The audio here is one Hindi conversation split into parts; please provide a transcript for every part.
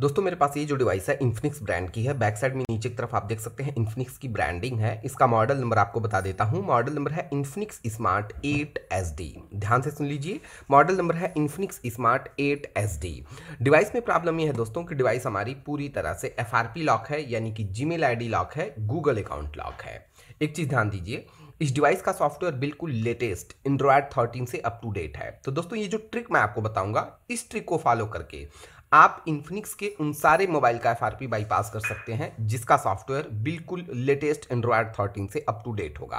दोस्तों मेरे पास ये जो डिवाइस है इन्फिनिक्स ब्रांड की है बैक साइड में नीचे की तरफ आप देख सकते हैं इन्फिनिक्स की ब्रांडिंग है इसका मॉडल नंबर आपको बता देता हूँ मॉडल नंबर है इन्फिनिक्स स्मार्ट 8 डी ध्यान से सुन लीजिए मॉडल नंबर है इन्फिनिक्स स्मार्ट 8 डी डिवाइस में प्रॉब्लम ये है दोस्तों की डिवाइस हमारी पूरी तरह से एफ लॉक है यानी कि जी मेल लॉक है गूगल अकाउंट लॉक है एक चीज़ ध्यान दीजिए इस डिवाइस का सॉफ्टवेयर बिल्कुल लेटेस्ट एंड्रॉयड 13 से अप टू डेट है तो दोस्तों ये जो ट्रिक मैं आपको बताऊंगा इस ट्रिक को फॉलो करके आप इन्फिनिक्स के उन सारे मोबाइल का एफ बाईपास कर सकते हैं जिसका सॉफ्टवेयर बिल्कुल लेटेस्ट एंड्रॉयड 13 से अप टू डेट होगा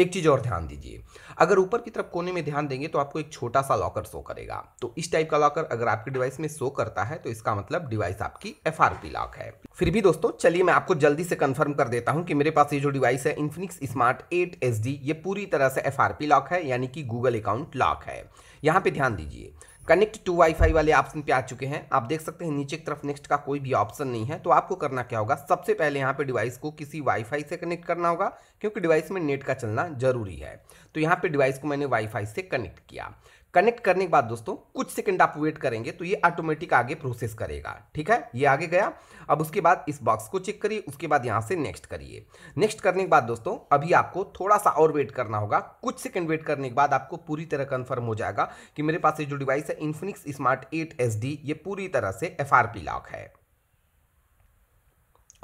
एक चीज़ और ध्यान दीजिए अगर ऊपर की तरफ कोने में ध्यान देंगे तो आपको एक छोटा सा लॉकर शो करेगा तो इस टाइप का लॉकर अगर आपके डिवाइस में शो करता है तो इसका मतलब डिवाइस आपकी एफ लॉक है फिर भी दोस्तों चलिए मैं आपको जल्दी से कंफर्म कर देता हूँ कि मेरे पास ये जो डिवाइस है इन्फिनिक्स स्मार्ट एट ये पूरी तरह से एफ लॉक है यानी कि गूगल अकाउंट लॉक है यहाँ पे ध्यान दीजिए कनेक्ट टू वाईफाई वाले ऑप्शन पे आ चुके हैं आप देख सकते हैं नीचे की तरफ नेक्स्ट का कोई भी ऑप्शन नहीं है तो आपको करना क्या होगा सबसे पहले यहाँ पे डिवाइस को किसी वाईफाई से कनेक्ट करना होगा क्योंकि डिवाइस में नेट का चलना जरूरी है तो यहाँ पे डिवाइस को मैंने वाईफाई से कनेक्ट किया कनेक्ट करने के बाद दोस्तों कुछ सेकंड आप वेट करेंगे तो ये ऑटोमेटिक आगे प्रोसेस करेगा ठीक है ये आगे गया अब उसके बाद इस बॉक्स को चेक करिए उसके बाद यहाँ से नेक्स्ट करिए नेक्स्ट करने के बाद दोस्तों अभी आपको थोड़ा सा और वेट करना होगा कुछ सेकंड वेट करने के बाद आपको पूरी तरह कन्फर्म हो जाएगा कि मेरे पास ये जो डिवाइस है इन्फिनिक्स स्मार्ट एट एस ये पूरी तरह से एफ लॉक है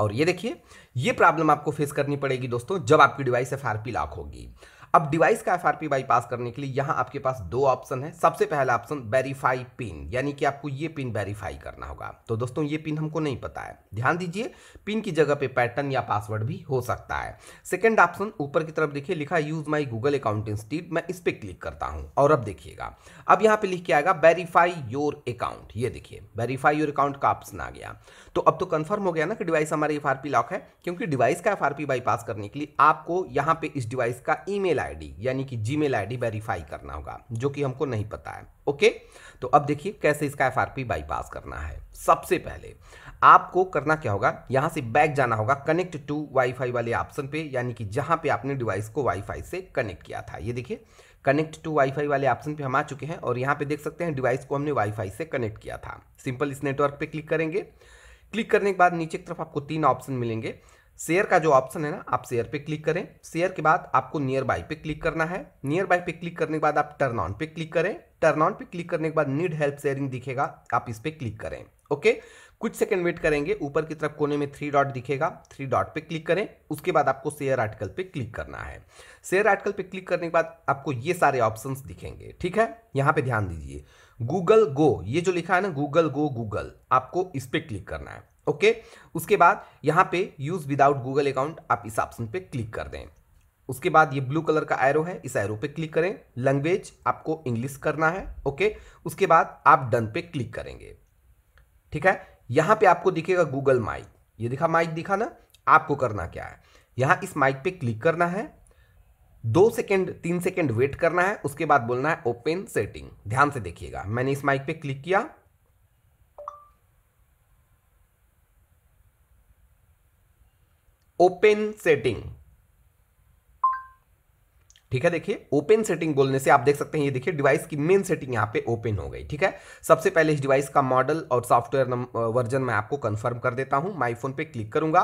और ये देखिए ये प्रॉब्लम आपको फेस करनी पड़ेगी दोस्तों जब आपकी डिवाइस एफ लॉक होगी अब डिवाइस का एफआरपी बाईपास करने के लिए यहाँ आपके पास दो ऑप्शन है सबसे पहला ऑप्शन वेरीफाई पिन यानी कि आपको ये पिन वेरीफाई करना होगा तो दोस्तों ये पिन हमको नहीं पता है ध्यान दीजिए पिन की जगह पे पैटर्न या पासवर्ड भी हो सकता है सेकेंड ऑप्शन ऊपर की तरफ देखिए लिखा यूज माई गूगल अकाउंट स्टीप मैं इस पर क्लिक करता हूँ और अब देखिएगा अब यहाँ पर लिख के आएगा वेरीफाई योर अकाउंट ये देखिए वेरीफाई योर अकाउंट का ऑप्शन आ गया तो अब तो कन्फर्म हो गया ना कि डिवाइस हमारे एफ लॉक है क्योंकि डिवाइस का एफ बाईपास करने के लिए आपको यहाँ पे इस डिवाइस का ई ईमेल आईडी यानी कि जीमेल आईडी वेरीफाई करना होगा जो कि हमको नहीं पता है ओके तो अब देखिए कैसे इसका एफआरपी बाईपास करना है सबसे पहले आपको करना क्या होगा यहां से बैक जाना होगा कनेक्ट टू वाईफाई वाले ऑप्शन पे यानी कि जहां पे आपने डिवाइस को वाईफाई से कनेक्ट किया था ये देखिए कनेक्ट टू वाईफाई वाले ऑप्शन पे हम आ चुके हैं और यहां पे देख सकते हैं डिवाइस को हमने वाईफाई से कनेक्ट किया था सिंपल इस नेटवर्क पे क्लिक करेंगे क्लिक करने के बाद नीचे की तरफ आपको तीन ऑप्शन मिलेंगे शेयर का जो ऑप्शन है ना आप शेयर पे क्लिक करें शेयर के बाद आपको नियर बाई पे क्लिक करना है नियर बाई पे क्लिक करने के बाद आप टर्न ऑन पे क्लिक करें टर्न ऑन पे क्लिक करने के बाद नीड हेल्प शेयरिंग दिखेगा आप इस पे क्लिक करें ओके कुछ सेकंड वेट करेंगे ऊपर की तरफ कोने में थ्री डॉट दिखेगा थ्री डॉट पे क्लिक करें उसके बाद आपको शेयर आर्टिकल पे क्लिक करना है शेयर आर्टिकल पे क्लिक करने के बाद आपको ये सारे ऑप्शंस दिखेंगे ठीक है यहाँ पे ध्यान दीजिए गूगल गो ये जो लिखा है ना गूगल गो गूगल आपको इस पर क्लिक करना है ओके उसके बाद यहाँ पे यूज़ विदाउट गूगल अकाउंट आप इस ऑप्शन पे क्लिक कर दें उसके बाद ये ब्लू कलर का एरो है इस एरो पे क्लिक करें लैंग्वेज आपको इंग्लिश करना है ओके उसके बाद आप डन पे क्लिक करेंगे ठीक है यहाँ पे आपको दिखेगा गूगल माइक ये दिखा माइक दिखा ना आपको करना क्या है यहाँ इस माइक पे क्लिक करना है दो सेकेंड तीन सेकेंड वेट करना है उसके बाद बोलना है ओपन सेटिंग ध्यान से देखिएगा मैंने इस माइक पे क्लिक किया ओपन सेटिंग ठीक है देखिए ओपन सेटिंग बोलने से आप देख सकते हैं ये देखिए डिवाइस की मेन सेटिंग यहाँ पे ओपन हो गई ठीक है सबसे पहले इस डिवाइस का मॉडल और सॉफ्टवेयर वर्जन मैं आपको कंफर्म कर देता हूँ माई फोन पे क्लिक करूंगा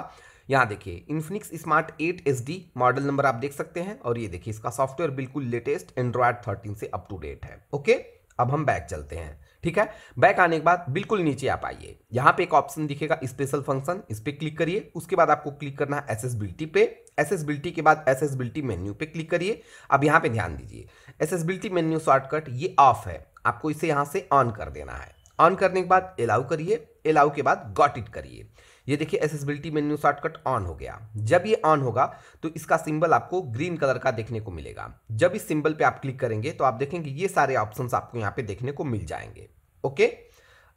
यहाँ देखिए Infinix Smart 8 S model number आप देख सकते हैं और ये देखिए इसका सॉफ्टवेयर बिल्कुल लेटेस्ट एंड्रॉयड थर्टीन से अप टू डेट है ओके अब हम बैक चलते हैं ठीक है बैक आने के बाद बिल्कुल नीचे आप आइए यहाँ पे एक ऑप्शन दिखेगा स्पेशल फंक्शन इस पर क्लिक करिए उसके बाद आपको क्लिक करना है एसेसबिलिटी पे एसेसबिलिटी के बाद एसेसबिलिटी मेन्यू पे क्लिक करिए अब यहाँ पे ध्यान दीजिए एसेसबिलिटी मेन्यू शॉर्टकट ये ऑफ है आपको इसे यहाँ से ऑन कर देना है ऑन करने के बाद अलाउ करिए अलाउ के बाद गॉट इट करिए ये देखिए एसेसिबिलिटी मेन्यू शॉर्टकट ऑन हो गया जब ये ऑन होगा तो इसका सिंबल आपको ग्रीन कलर का देखने को मिलेगा जब इस सिंबल पे आप क्लिक करेंगे तो आप देखेंगे ये सारे ऑप्शन आपको यहाँ पे देखने को मिल जाएंगे ओके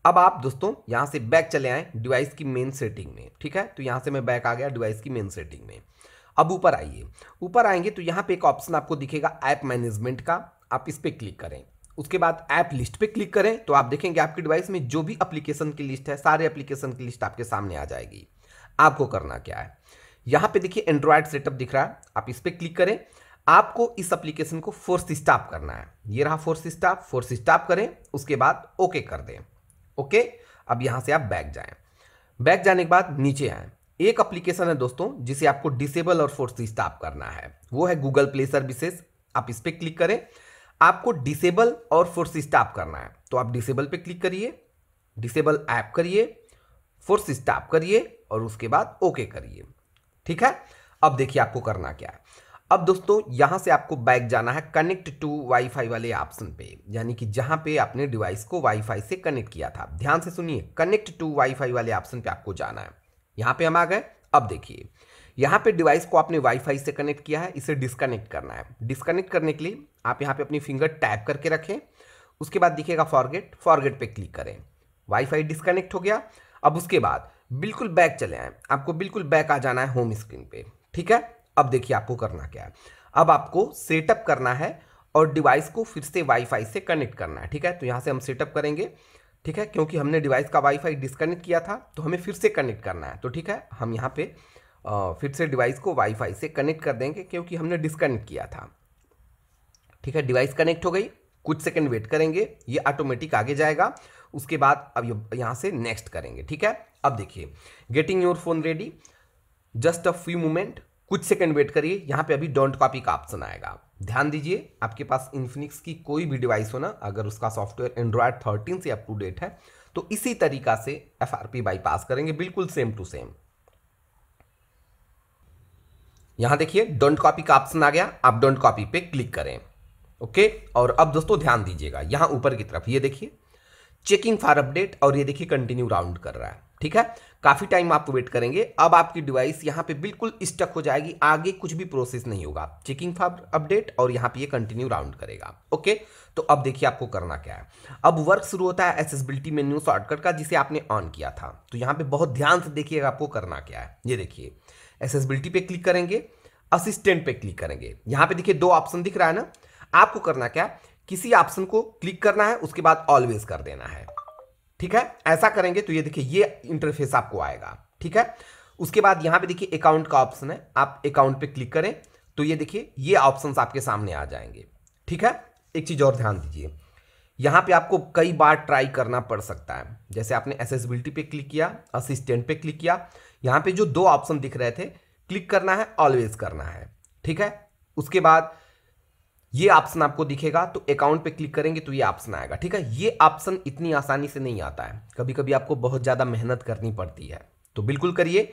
अब आप दोस्तों यहाँ से बैक चले आए डिवाइस की मेन सेटिंग में ठीक है तो यहाँ से मैं बैक आ गया डिवाइस की मेन सेटिंग में अब ऊपर आइए ऊपर आएंगे तो यहाँ पे एक ऑप्शन आपको दिखेगा ऐप मैनेजमेंट का आप इस पर क्लिक करें उसके बाद ऐप लिस्ट पे क्लिक करें तो आप देखेंगे आपकी डिवाइस में जो भी एप्लीकेशन की लिस्ट है सारे एप्लीकेशन की लिस्ट आपके सामने आ जाएगी आपको करना क्या है यहाँ पे देखिए एंड्रॉयड सेटअप दिख रहा है आप इस पर क्लिक करें आपको इस एप्लीकेशन को फोर्स स्टाप करना है ये रहा फोर्स स्टाप फोर्स स्टाप करें उसके बाद ओके कर दें ओके अब यहाँ से आप बैक जाएं बैक जाने के बाद नीचे आएँ एक एप्लीकेशन है दोस्तों जिसे आपको डिसेबल और फोर्स स्टाप करना है वो है गूगल प्ले सर्विसेस आप इस पर क्लिक करें आपको डिसेबल और फोर्स स्टॉप करना है तो आप डिसेबल पे क्लिक करिए डिसेबल ऐप करिए फोर्स स्टॉप करिए और उसके बाद ओके करिए ठीक है अब देखिए आपको करना क्या है अब दोस्तों यहाँ से आपको बैक जाना है कनेक्ट टू वाईफाई वाले ऑप्शन पे यानी कि जहाँ पे आपने डिवाइस को वाईफाई से कनेक्ट किया था ध्यान से सुनिए कनेक्ट टू वाईफाई वाले ऑप्शन पे आपको जाना है यहाँ पे हम आ गए अब देखिए यहाँ पे डिवाइस को आपने वाईफाई से कनेक्ट किया है इसे डिस्कनेक्ट करना है डिस्कनेक्ट करने के लिए आप यहाँ पे अपनी फिंगर टैप करके रखें उसके बाद दिखेगा फॉरगेट फॉरगेट पे क्लिक करें वाईफाई डिस्कनेक्ट हो गया अब उसके बाद बिल्कुल बैक चले आए आपको बिल्कुल बैक आ जाना है होम स्क्रीन पर ठीक है अब देखिए आपको करना क्या है अब आपको सेटअप करना है और डिवाइस को फिर से वाईफाई से कनेक्ट करना है ठीक है तो यहाँ से हम सेटअप करेंगे ठीक है क्योंकि हमने डिवाइस का वाईफाई डिस्कनेक्ट किया था तो हमें फिर से कनेक्ट करना है तो ठीक है हम यहाँ पे फिर से डिवाइस को वाईफाई से कनेक्ट कर देंगे क्योंकि हमने डिसकनेक्ट किया था ठीक है डिवाइस कनेक्ट हो गई कुछ सेकंड वेट करेंगे ये ऑटोमेटिक आगे जाएगा उसके बाद अब यहाँ से नेक्स्ट करेंगे ठीक है अब देखिए getting your phone ready just a few moment कुछ सेकंड वेट करिए यहाँ पे अभी डोंट कॉपी का ऑप्शन आएगा ध्यान दीजिए आपके पास इन्फिनिक्स की कोई भी डिवाइस हो ना अगर उसका सॉफ्टवेयर एंड्रॉयड थर्टीन से अप टू डेट है तो इसी तरीका से एफ बाईपास करेंगे बिल्कुल सेम टू सेम यहां देखिए डोंट कॉपी का ऑप्शन आ गया आप डोंट कॉपी पे क्लिक करें ओके और अब दोस्तों ध्यान दीजिएगा यहां ऊपर की तरफ ये देखिए चेकिंग फॉर अपडेट और ये देखिए कंटिन्यू राउंड कर रहा है ठीक है काफ़ी टाइम आप वेट करेंगे अब आपकी डिवाइस यहां पे बिल्कुल स्टक हो जाएगी आगे कुछ भी प्रोसेस नहीं होगा चेकिंग फॉर अपडेट और यहां पे ये कंटिन्यू राउंड करेगा ओके तो अब देखिए आपको करना क्या है अब वर्क शुरू होता है एसेसबिलिटी मेन्यू शॉर्टकट का जिसे आपने ऑन किया था तो यहां पर बहुत ध्यान से देखिएगा आपको करना क्या है ये देखिए एसेसबिलिटी पे क्लिक करेंगे असिस्टेंट पे क्लिक करेंगे यहां पे देखिए दो ऑप्शन दिख रहा है ना आपको करना क्या किसी ऑप्शन को क्लिक करना है उसके बाद ऑलवेज कर देना है ठीक है ऐसा करेंगे तो ये देखिए ये इंटरफेस आपको आएगा ठीक है उसके बाद यहां पे देखिए अकाउंट का ऑप्शन है आप अकाउंट पे क्लिक करें तो ये देखिए ये ऑप्शन आपके सामने आ जाएंगे ठीक है एक चीज़ और ध्यान दीजिए यहां पे आपको कई बार ट्राई करना पड़ सकता है जैसे आपने एसेसबिलिटी पे क्लिक किया असिस्टेंट पे क्लिक किया यहां पे जो दो ऑप्शन दिख रहे थे क्लिक करना है ऑलवेज करना है ठीक है उसके बाद ये ऑप्शन आपको दिखेगा तो अकाउंट पे क्लिक करेंगे तो ये ऑप्शन आएगा ठीक है ये ऑप्शन इतनी आसानी से नहीं आता है कभी कभी आपको बहुत ज़्यादा मेहनत करनी पड़ती है तो बिल्कुल करिए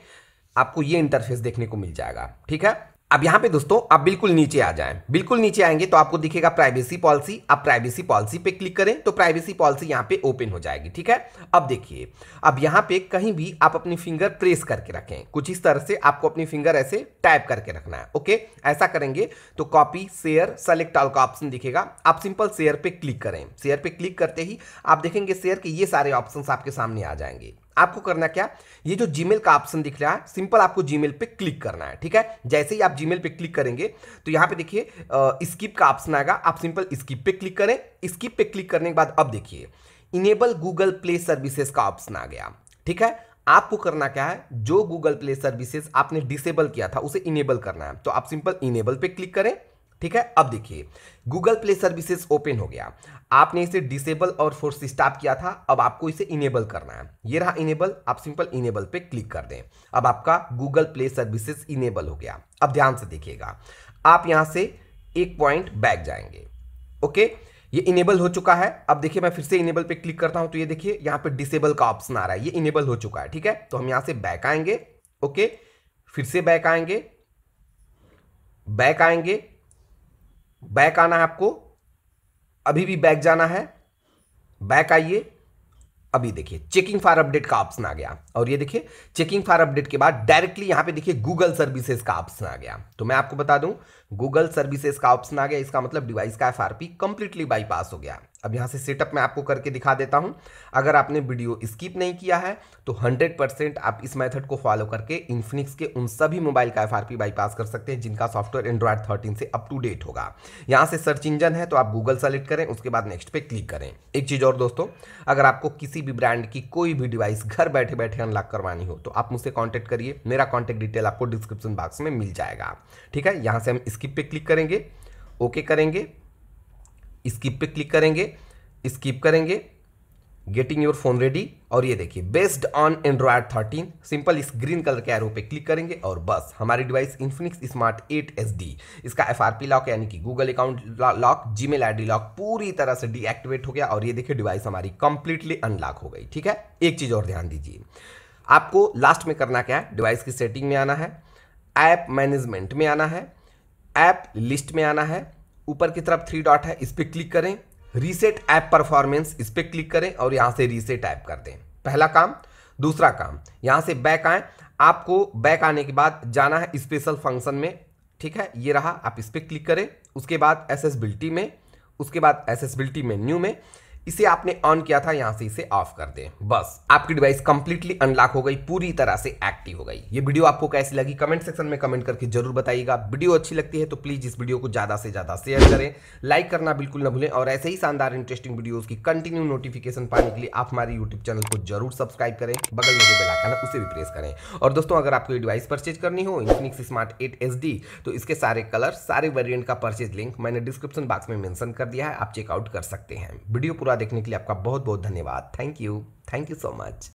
आपको ये इंटरफेस देखने को मिल जाएगा ठीक है अब यहाँ पे दोस्तों आप बिल्कुल नीचे आ जाएं बिल्कुल नीचे आएंगे तो आपको दिखेगा प्राइवेसी पॉलिसी आप प्राइवेसी पॉलिसी पे क्लिक करें तो प्राइवेसी पॉलिसी यहाँ पे ओपन हो जाएगी ठीक है अब देखिए अब यहां पे कहीं भी आप अपनी फिंगर प्रेस करके रखें कुछ इस तरह से आपको अपनी फिंगर ऐसे टाइप करके रखना है ओके ऐसा करेंगे तो कॉपी शेयर सेलेक्ट ऑल का ऑप्शन दिखेगा आप सिंपल शेयर पे क्लिक करें शेयर पे क्लिक करते ही आप देखेंगे शेयर के ये सारे ऑप्शन आपके सामने आ जाएंगे आपको करना क्या ये जो जीमेल का ऑप्शन दिख रहा है सिंपल आपको जीमेल पे क्लिक करना है ठीक है जैसे ही आप जीमेल पे क्लिक करेंगे तो यहां पे देखिए स्किप का ऑप्शन आएगा आप सिंपल स्किप पे क्लिक करें स्किप पे क्लिक करने के बाद अब देखिए इनेबल गूगल प्ले सर्विसेज का ऑप्शन आ गया ठीक है आपको करना क्या है जो गूगल प्ले सर्विसेज आपने डिसेबल किया था उसे इनेबल करना है तो आप सिंपल इनेबल पे क्लिक करें ठीक है अब देखिए गूगल प्ले सर्विसेज ओपन हो गया आपने इसे डिसेबल और फोर्स स्टॉप किया था अब आपको इसे इनेबल करना है ये रहा इनेबल आप सिंपल इनेबल पे क्लिक कर दें अब आपका गूगल प्ले सर्विसेज इनेबल हो गया अब ध्यान से देखिएगा आप यहां से एक पॉइंट बैक जाएंगे ओके ये इनेबल हो चुका है अब देखिए मैं फिर से इनेबल पे क्लिक करता हूं तो ये देखिए यहां पे डिसेबल का ऑप्शन आ रहा है ये इनेबल हो चुका है ठीक है तो हम यहां से बैक आएंगे ओके फिर से बैक आएंगे बैक आएंगे बैक आना है आपको अभी भी बैक जाना है बैक आइए अभी देखिए चेकिंग फॉर अपडेट का ऑप्शन आ गया और ये देखिए चेकिंग फॉर अपडेट के बाद डायरेक्टली यहां पे देखिए गूगल सर्विसेज का ऑप्शन आ गया तो मैं आपको बता दूं गूगल सर्विसेज का ऑप्शन आ गया इसका मतलब डिवाइस का एफ कंप्लीटली बाईपास हो गया अब यहाँ से सेटअप मैं आपको करके दिखा देता हूँ अगर आपने वीडियो स्किप नहीं किया है तो 100 परसेंट आप इस मेथड को फॉलो करके इन्फिनिक्स के उन सभी मोबाइल का एफआरपी बाईपास कर सकते हैं जिनका सॉफ्टवेयर एंड्रॉयड 13 से अप टू डेट होगा यहाँ से सर्च इंजन है तो आप गूगल सेलेक्ट करें उसके बाद नेक्स्ट पे क्लिक करें एक चीज़ और दोस्तों अगर आपको किसी भी ब्रांड की कोई भी डिवाइस घर बैठे बैठे अनलॉक करवानी हो तो आप मुझसे कॉन्टैक्ट करिए मेरा कॉन्टैक्ट डिटेल आपको डिस्क्रिप्शन बॉक्स में मिल जाएगा ठीक है यहाँ से हम स्किप पे क्लिक करेंगे ओके करेंगे स्किप पे क्लिक करेंगे स्किप करेंगे गेटिंग योर फोन रेडी और ये देखिए based on Android thirteen simple इस ग्रीन कलर के एरो पे क्लिक करेंगे और बस हमारी device Infinix Smart eight S D इसका एफ आर पी लॉक यानी कि Google account lock Gmail I D lock पूरी तरह से डीएक्टिवेट हो गया और ये देखिए डिवाइस हमारी कंप्लीटली अनलॉक हो गई ठीक है एक चीज़ और ध्यान दीजिए आपको लास्ट में करना क्या है डिवाइस की सेटिंग में आना है ऐप मैनेजमेंट में आना है ऐप लिस्ट में आना है ऊपर की तरफ थ्री डॉट है इस पर क्लिक करें रीसेट ऐप परफॉर्मेंस इस पर क्लिक करें और यहाँ से रीसेट ऐप कर दें पहला काम दूसरा काम यहाँ से बैक आए आपको बैक आने के बाद जाना है स्पेशल फंक्शन में ठीक है ये रहा आप इस पर क्लिक करें उसके बाद एसेसबिलिटी में उसके बाद एसेसबिलिटी में न्यू में इसे आपने ऑन किया था यहां से इसे ऑफ कर दें बस आपकी डिवाइस कंप्लीटली अनलॉक हो गई पूरी तरह से एक्टिव हो गई ये वीडियो आपको कैसी लगी कमेंट सेक्शन में कमेंट करके जरूर बताइएगा वीडियो अच्छी लगती है तो प्लीज इस वीडियो को ज्यादा से ज्यादा शेयर करें लाइक करना बिल्कुल न भूलें और ऐसे ही शानदार इंटरेस्टिंग वीडियो की कंटिन्यू नोटिफिकेशन पाने के लिए आप हमारे यूट्यूब चैनल को जरूर सब्सक्राइब करें बगल में जो उसे भी प्रेस करें और दोस्तों अगर आपको डिवाइस परचेज करनी हो इन्फिनिक्स स्मार्ट एट एस तो इसके सारे कलर सारे वेरियंट का परचेज लिंक मैंने डिस्क्रिप्शन बॉक्स में मैंशन कर दिया है आप चेकआउट कर सकते हैं वीडियो पूरा पूरा देखने के लिए आपका बहुत बहुत धन्यवाद thank you thank you so much